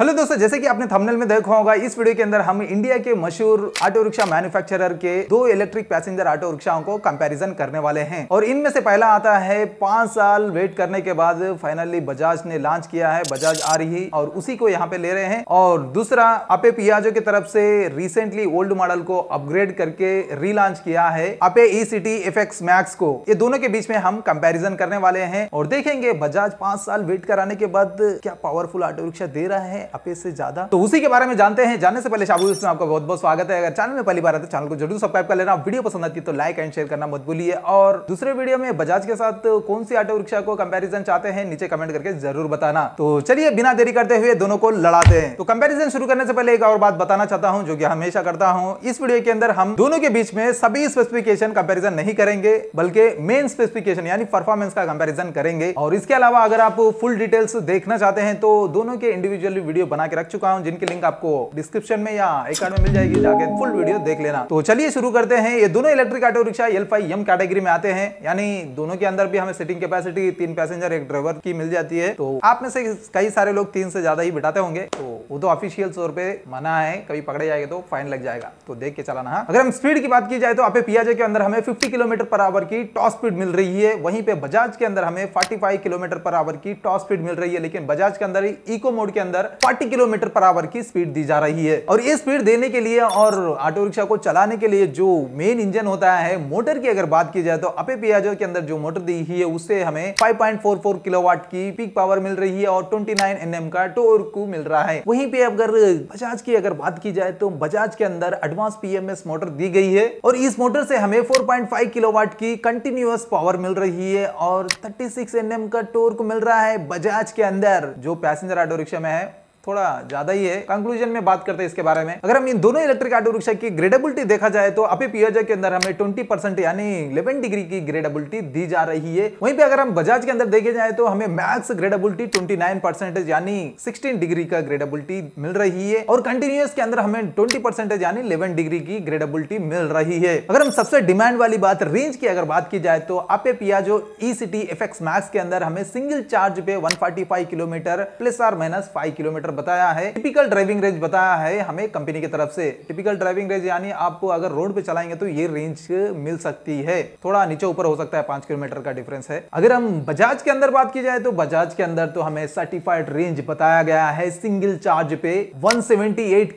Hello दोस्तों जैसे कि आपने थंबनेल में देखा होगा इस वीडियो के अंदर हम इंडिया के मशहूर ऑटो रिक्शा मैन्युफैक्चरर के दो इलेक्ट्रिक पैसेंजर ऑटो रिक्शाओं को कंपैरिजन करने वाले हैं और इनमें से पहला आता है पांच साल वेट करने के बाद फाइनली बजाज ने लॉन्च किया है बजाज आ रही और उसी को यहाँ पे ले रहे हैं और दूसरा अपे पियाजो की तरफ से रिसेंटली ओल्ड मॉडल को अपग्रेड करके रीलॉन्च किया है अपे ई सिटी एफ मैक्स को ये दोनों के बीच में हम कंपेरिजन करने वाले हैं और देखेंगे बजाज पांच साल वेट कराने के बाद क्या पावरफुल ऑटो रिक्शा दे रहा है अपे से ज्यादा तो उसी के बारे में जानते हैं जानने से पहले शाबू इसमें आपका बहुत बहुत स्वागत है अगर चैनल में पहली बार आते चैनल को जरूर सब्सक्राइब कर लेना वीडियो पसंद आती है तो लाइक एंड शेयर करना मत भूलिए और दूसरे वीडियो में बजाज के साथ कौन सी ऑटो रिक्शा को कंपेरिजन चाहते हैं नीचे कमेंट करके जरूर बताना तो चलिए बिना देरी करते हुए दोनों को लड़ाते हैं तो कंपेरिजन शुरू करने से पहले एक और बात बताना चाहता हूँ जो की हमेशा करता हूँ इस वीडियो के अंदर हम दोनों के बीच में सभी स्पेसिफिकेशन कंपेरिजन नहीं करेंगे बल्कि मेन स्पेसिफिकेशन यानी परफॉर्मेंस का कंपेरिजन करेंगे और इसके अलावा अगर आप फुल डिटेल्स देखना चाहते हैं तो दोनों के इंडिविजुअल वीडियो वीडियो बना के रख चुका हूँ जिनकी लिंक आपको डिस्क्रिप्शन में या आई में मिल जाएगी जाके फुल वीडियो देख लेना तो चलिए शुरू करते हैं ये दोनों electric auto rickshaw L five M category में आते हैं यानी दोनों के अंदर भी हमें सीटिंग कैपेसिटी तीन पैसेंजर एक ड्राइवर की मिल जाती है तो आप में से कई सारे लोग तीन से ज्यादा ही बिठाते होंगे तो वो तो ऑफिशियल तौर पे मना है कभी पकड़े जाएगा तो फाइन लग जाएगा तो देख के चलाना है हाँ। अगर हम स्पीड की बात की जाए तो आप पियाजे के अंदर हमें 50 किलोमीटर पर आवर की टॉप स्पीड मिल रही है वहीं पे बजाज के अंदर हमें 45 किलोमीटर पर आवर की टॉप स्पीड मिल रही है लेकिन बजाज के अंदर इको मोड के अंदर फोर्टी किलोमीटर पर आवर की स्पीड दी जा रही है और ये स्पीड देने के लिए और ऑटो रिक्शा को चलाने के लिए जो मेन इंजन होता है मोटर की अगर बात की जाए तो अपे पियाजो के अंदर जो मोटर दी हुई है उससे हमें 5.44 किलोवाट की पीक पावर मिल रही है और 29 एनएम का टोरकू मिल रहा है वही वहीं पे अगर बजाज की अगर बात की जाए तो बजाज के अंदर एडवांस पीएमएस मोटर दी गई है और इस मोटर से हमें 4.5 किलोवाट की कंटिन्यूस पावर मिल रही है और 36 सिक्स का टोर्क मिल रहा है बजाज के अंदर जो पैसेंजर ऑटो रिक्शा में है थोड़ा ज्यादा ही है कंक्लूजन में बात करते हैं इसके बारे में अगर हम इन दोनों इलेक्ट्रिक ऑटो रिक्शा की ग्रेडेबिलिटी देखा जाए तो अभी पियाजा के अंदर हमें 20 परसेंट यानी इलेवन डिग्री की ग्रेडेबिलिटी दी जा रही है वहीं पे अगर हम बजाज के अंदर देखे जाए तो हमें मैक्स ग्रेडेबिलिटी ट्वेंटी यानी सिक्सटीन डिग्री का ग्रेडेबिलिटी मिल रही है और कंटिन्यूस के अंदर हमें ट्वेंटी परसेंटेज यानी इलेवन डिग्री की ग्रेडेबिलिटी मिल रही है अगर हम सबसे डिमांड वाली बात रेंज की अगर बात की जाए तो Ape Piaggio E city F max के अंदर हमें सिंगल चार्ज पे one kilometre plus or minus five kilometre kilometre बताया है टिपिकल ड्राइविंग रेंज बताया है हमें कंपनी की तरफ से टिपिकल ड्राइविंग रेंज यानी आपको अगर रोड पे चलाएंगे तो ये रेंज मिल सकती है थोड़ा नीचे ऊपर हो सकता है पांच किलोमीटर का डिफरेंस है अगर हम बजाज के अंदर बात की जाए तो बजाज के अंदर तो हमें सर्टिफाइड रेंज बताया गया है सिंगल चार्ज पे वन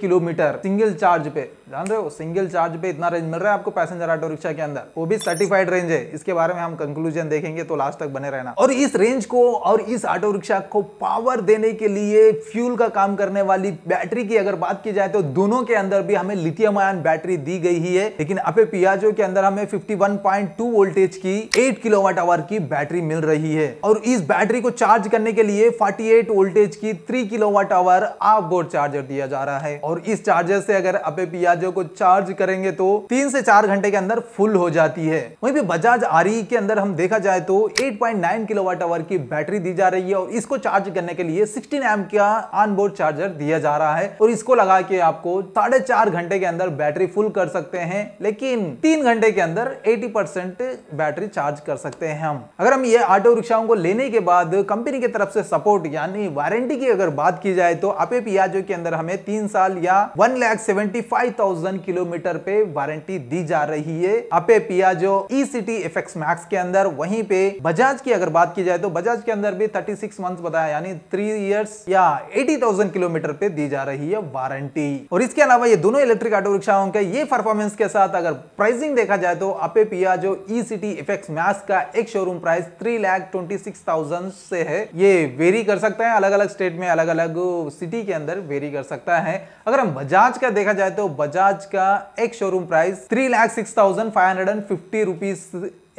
किलोमीटर सिंगल चार्ज पे जान रहे हो सिंगल चार्ज पे इतना रेंज मिल रहा है आपको पैसेंजर ऑटो रिक्शा के अंदर वो भी सर्टिफाइड रेंज है इसके बारे में हम कंक्लूजन देखेंगे तो लास्ट तक बने रहना और इस रेंज को और इस ऑटो रिक्शा को पावर देने के लिए फ्यूल का काम करने वाली बैटरी की अगर बात की जाए तो दोनों के अंदर भी हमें लिथियम आयन बैटरी दी गई ही है लेकिन अपे पियाजो के अंदर हमें फिफ्टी वोल्टेज की एट किलोवाट आवर की बैटरी मिल रही है और इस बैटरी को चार्ज करने के लिए फोर्टी वोल्टेज की थ्री किलोवाट आवर आप चार्जर दिया जा रहा है और इस चार्जर से अगर अपे पियाजो जो को चार्ज करेंगे तो तीन से चार घंटे के अंदर फुल हो जाती है वहीं पे बजाज आरई के अंदर हम देखा जाए तो 8.9 किलोवाट आवर की बैटरी दी जा रही है और इसको चार्ज करने के लिए सिक्सटीन एम का ऑनबोर्ड चार्जर दिया जा रहा है और इसको लगा के आपको साढ़े घंटे के अंदर बैटरी फुल कर सकते हैं लेकिन तीन घंटे के अंदर एटी बैटरी चार्ज कर सकते हैं हम अगर हम ये ऑटो रिक्शाओं को लेने के बाद कंपनी की तरफ से सपोर्ट यानी वारंटी की अगर बात की जाए तो अपे पियाजो के अंदर हमें तीन साल या one lakh seventy five thousand kilometre पे वारंटी दी जा रही है अपे पिया जो ई सिटी एफ मैक्स के अंदर वहीं पे बजाज की अगर बात की जाए तो बजाज के अंदर भी 36 सिक्स मंथ बताया यानी थ्री इयर्स या 80,000 किलोमीटर पे दी जा रही है वारंटी और इसके अलावा ये दोनों इलेक्ट्रिक ऑटो रिक्शाओं के ये परफॉर्मेंस के साथ अगर प्राइसिंग देखा जाए तो अपे पिया जो ई सिटी एफ मैक्स का एक showroom price three lakh twenty से है ये वेरी कर सकता है अलग अलग स्टेट में अलग अलग सिटी के अंदर वेरी कर सकता है अगर हम बजाज का देखा जाए तो बजाज बजाज का एक showroom price three lakh six thousand five hundred and fifty rupees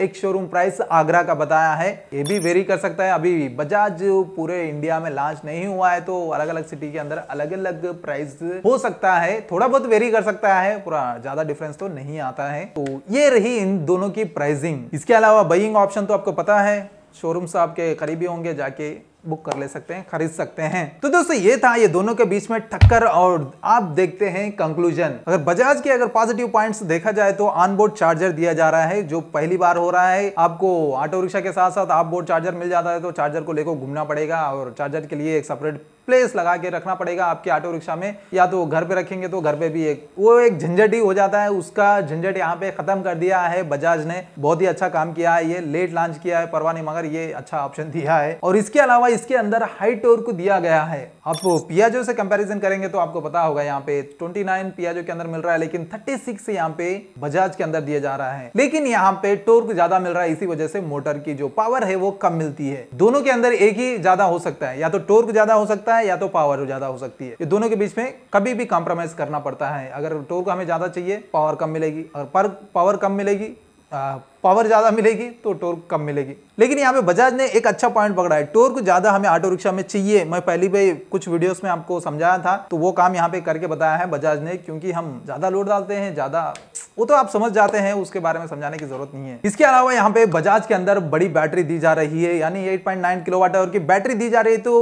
एक शोरूम प्राइस आगरा का बताया है ये भी वेरी कर सकता है अभी बजाज पूरे इंडिया में लॉन्च नहीं हुआ है तो अलग अलग सिटी के अंदर अलग अलग प्राइस हो सकता है थोड़ा बहुत वेरी कर सकता है पूरा ज्यादा डिफरेंस तो नहीं आता है तो ये रही इन दोनों की प्राइसिंग इसके अलावा बइंग ऑप्शन तो आपको पता है शोरूम्स तो आपके करीबी होंगे जाके बुक कर ले सकते हैं खरीद सकते हैं तो दोस्तों ये था ये दोनों के बीच में टक्कर और आप देखते हैं कंक्लूजन अगर बजाज के अगर पॉजिटिव पॉइंट्स देखा जाए तो ऑनबोर्ड चार्जर दिया जा रहा है जो पहली बार हो रहा है आपको ऑटो रिक्शा के साथ साथ ऑफ बोर्ड चार्जर मिल जाता है तो चार्जर को लेकर घूमना पड़ेगा और चार्जर के लिए एक सेपरेट प्लेस लगा के रखना पड़ेगा आपके ऑटो रिक्शा में या तो घर पे रखेंगे तो घर पे भी एक वो एक झंझट ही हो जाता है उसका झंझट यहाँ पे खत्म कर दिया है बजाज ने बहुत ही अच्छा काम किया है ये लेट लॉन्च किया है परवा नहीं मगर ये अच्छा ऑप्शन दिया है और इसके अलावा इसके अंदर हाई टोर को दिया गया है आप पियाजो से कंपेरिजन करेंगे तो आपको पता होगा यहाँ पे ट्वेंटी पियाजो के अंदर मिल रहा है लेकिन थर्टी यहाँ पे बजाज के अंदर दिया जा रहा है लेकिन यहाँ पे टोर्क ज्यादा मिल रहा है इसी वजह से मोटर की जो पावर है वो कम मिलती है दोनों के अंदर एक ही ज्यादा हो सकता है या तो टोर्क ज्यादा हो सकता है सकता है या तो पावर ज़्यादा हो सकती है ये दोनों के बीच में कभी भी कॉम्प्रोमाइज़ करना पड़ता है अगर टोर्क हमें ज़्यादा चाहिए पावर कम मिलेगी और पर पावर कम मिलेगी पावर ज़्यादा मिलेगी तो टोर्क कम मिलेगी लेकिन यहाँ पे बजाज ने एक अच्छा पॉइंट पकड़ा है टोर्क ज़्यादा हमें ऑटो रिक्शा में चाहिए मैं पहली पे कुछ वीडियोस में आपको समझाया था तो वो काम यहाँ पे करके बताया है बजाज ने क्योंकि हम ज़्यादा लोड डालते हैं ज़्यादा वो तो आप समझ जाते हैं उसके बारे में समझाने की जरूरत नहीं है इसके अलावा यहाँ पे बजाज के अंदर बड़ी बैटरी दी जा रही है यानी 8.9 किलोवाट आवर की बैटरी दी जा रही है तो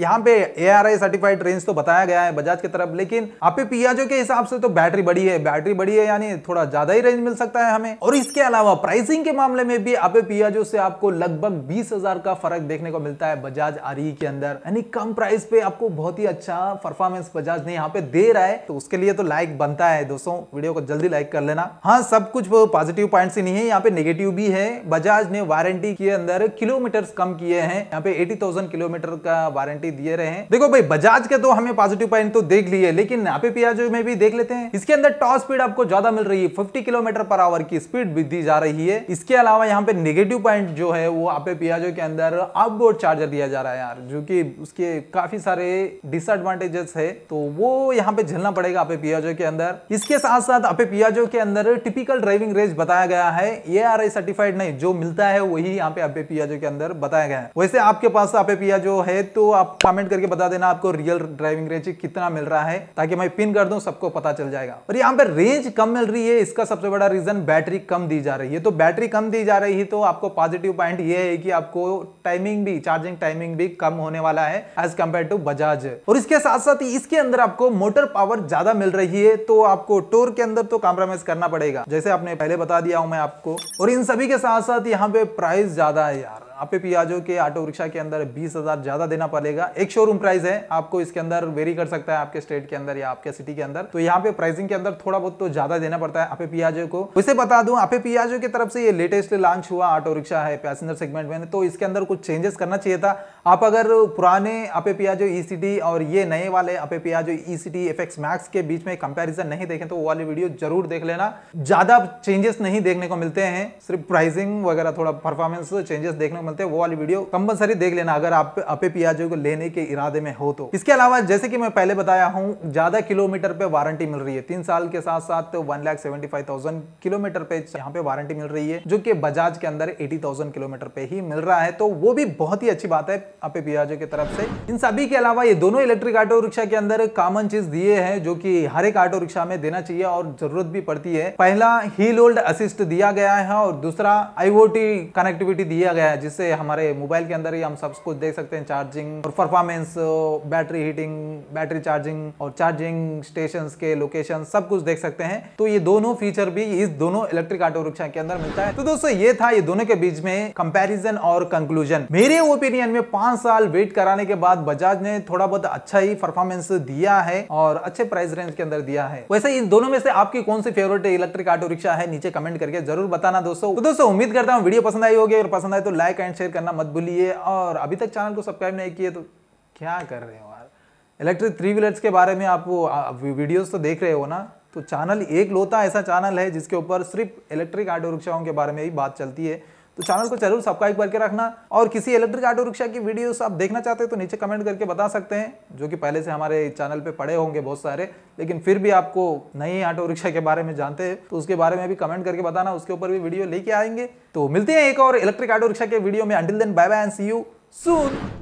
यहाँ पे A R I certified range तो बताया गया है बजाज की तरफ लेकिन आपे पियाजो के हिसाब से तो बैटरी बड़ी है बैटरी बड़ी है यानी थोड़ा ज्यादा ही रेंज मिल सकता है हमें और इसके अलावा प्राइस प्राइसिंग के मामले में भी अबे पियाजो से आपको लगभग बीस हजार का फर्क देखने को मिलता है बजाज आरई के अंदर यानी कम प्राइस पे आपको बहुत ही अच्छा परफॉर्मेंस बजाज ने यहाँ पे दे रहा है तो उसके लिए तो लाइक बनता है दोस्तों वीडियो को जल्दी लाइक कर लेना हाँ सब कुछ पॉजिटिव पॉइंट ही नहीं है यहाँ पे निगेटिव भी है बजाज ने वारंटी के अंदर किलोमीटर कम किए हैं यहाँ पे एटी किलोमीटर का वारंटी दिए रहे हैं देखो भाई बजाज के तो हमें पॉजिटिव पॉइंट तो देख लिए लेकिन आपे पियाजो में भी देख लेते हैं इसके अंदर टॉप स्पीड आपको ज्यादा मिल रही है फिफ्टी किलोमीटर पर आवर की स्पीड भी दी जा रही है इसके अलावा यहाँ पे नेगेटिव पॉइंट जो है वो आप पियाजो के अंदर आउटबोर्ड चार्जर दिया जा रहा है यार जो कि उसके काफी सारे डिसएडवांटेजेस है तो वो यहाँ पे झेलना पड़ेगा आप पियाजो के अंदर इसके साथ साथ आप पियाजो के अंदर टिपिकल ड्राइविंग रेंज बताया गया है ए आर आई सर्टिफाइड नहीं जो मिलता है वही यहाँ पे आप पियाजो के अंदर बताया गया है वैसे आपके पास आप पियाजो है तो आप कमेंट करके बता देना आपको रियल ड्राइविंग रेंज कितना मिल रहा है ताकि मैं पिन कर दू सबको पता चल जाएगा और यहाँ पे रेंज कम मिल रही है इसका सबसे बड़ा रीजन बैटरी कम दी जा रही है तो बैटरी बैटरी कम दी जा रही है तो आपको पॉजिटिव पॉइंट ये है कि आपको टाइमिंग भी चार्जिंग टाइमिंग भी कम होने वाला है एज कम्पेयर टू बजाज और इसके साथ साथ इसके अंदर आपको मोटर पावर ज्यादा मिल रही है तो आपको टोर के अंदर तो कॉम्प्रोमाइज करना पड़ेगा जैसे आपने पहले बता दिया हूं मैं आपको और इन सभी के साथ साथ यहाँ पे प्राइस ज्यादा है यार आप भी आ जाओ कि ऑटो रिक्शा के अंदर बीस हज़ार ज़्यादा देना पड़ेगा एक शोरूम प्राइस है आपको इसके अंदर वेरी कर सकता है आपके स्टेट के अंदर या आपके सिटी के अंदर तो यहाँ पे प्राइसिंग के अंदर थोड़ा बहुत तो ज़्यादा देना पड़ता है आपे पियाजो को उसे बता दूँ आपे पियाजो की तरफ से ये लेटेस्ट लॉन्च हुआ ऑटो रिक्शा है पैसेंजर सेगमेंट में तो इसके अंदर कुछ चेंजेस करना चाहिए था आप अगर पुराने आपे पियाजो ई और ये नए वाले आपे पियाजो ई एफएक्स मैक्स के बीच में कंपेरिजन नहीं देखें तो वो वाली वीडियो जरूर देख लेना ज़्यादा चेंजेस नहीं देखने को मिलते हैं सिर्फ प्राइसिंग वगैरह थोड़ा परफॉर्मेंस चेंजेस देखने को मिलते हैं वो वाली वीडियो कंपलसरी देख लेना अगर आप अपे पियाजो को लेने के इरादे में हो तो इसके अलावा जैसे कि मैं पहले बताया हूँ ज्यादा किलोमीटर पे वारंटी मिल रही है तीन साल के साथ साथ one lakh seventy five thousand kilometre पे यहाँ पे वारंटी मिल रही है जो कि बजाज के अंदर एटी थाउजेंड किलोमीटर पे ही मिल रहा है तो वो भी बहुत ही अच्छी बात है अपे पियाजो की तरफ से इन सभी के अलावा ये दोनों इलेक्ट्रिक ऑटो रिक्शा के अंदर कॉमन चीज दिए है जो की हर एक ऑटो रिक्शा में देना चाहिए और जरूरत भी पड़ती है पहला ही लोल्ड असिस्ट दिया गया है और दूसरा आईओटी कनेक्टिविटी दिया गया है जिससे इससे हमारे मोबाइल के अंदर ही हम सब कुछ देख सकते हैं चार्जिंग और performance battery heating battery charging और चार्जिंग स्टेशन के लोकेशन सब कुछ देख सकते हैं तो ये दोनों फीचर भी इस दोनों इलेक्ट्रिक ऑटो रिक्शा के अंदर मिलता है तो दोस्तों ये था ये दोनों के बीच में कंपेरिजन और कंक्लूजन मेरे ओपिनियन में पांच साल वेट कराने के बाद बजाज ने थोड़ा बहुत अच्छा ही परफॉर्मेंस दिया है और अच्छे प्राइस रेंज के अंदर दिया है वैसे इन दोनों में से आपकी कौन सी फेवरेट इलेक्ट्रिक ऑटो रिक्शा है नीचे कमेंट करके जरूर बताना दोस्तों तो दोस्तों उम्मीद करता हूँ वीडियो पसंद आई होगी और पसंद आए तो लाइक एंड लाइक शेयर करना मत भूलिए और अभी तक चैनल को सब्सक्राइब नहीं किए तो क्या कर रहे हो यार इलेक्ट्रिक थ्री व्हीलर्स के बारे में आप वीडियोस तो देख रहे हो ना तो चैनल एक लोता ऐसा चैनल है जिसके ऊपर सिर्फ इलेक्ट्रिक ऑटो रिक्शाओं के बारे में ही बात चलती है तो चैनल को जरूर सब्सक्राइब करके रखना और किसी इलेक्ट्रिक ऑटो रिक्शा की वीडियोस आप देखना चाहते हैं तो नीचे कमेंट करके बता सकते हैं जो कि पहले से हमारे चैनल पे पड़े होंगे बहुत सारे लेकिन फिर भी आपको नई ऑटो रिक्शा के बारे में जानते हैं तो उसके बारे में भी कमेंट करके बताना उसके ऊपर भी वीडियो लेके आएंगे तो मिलते हैं एक और इलेक्ट्रिक ऑटो रिक्शा के वीडियो में until then bye bye and see you soon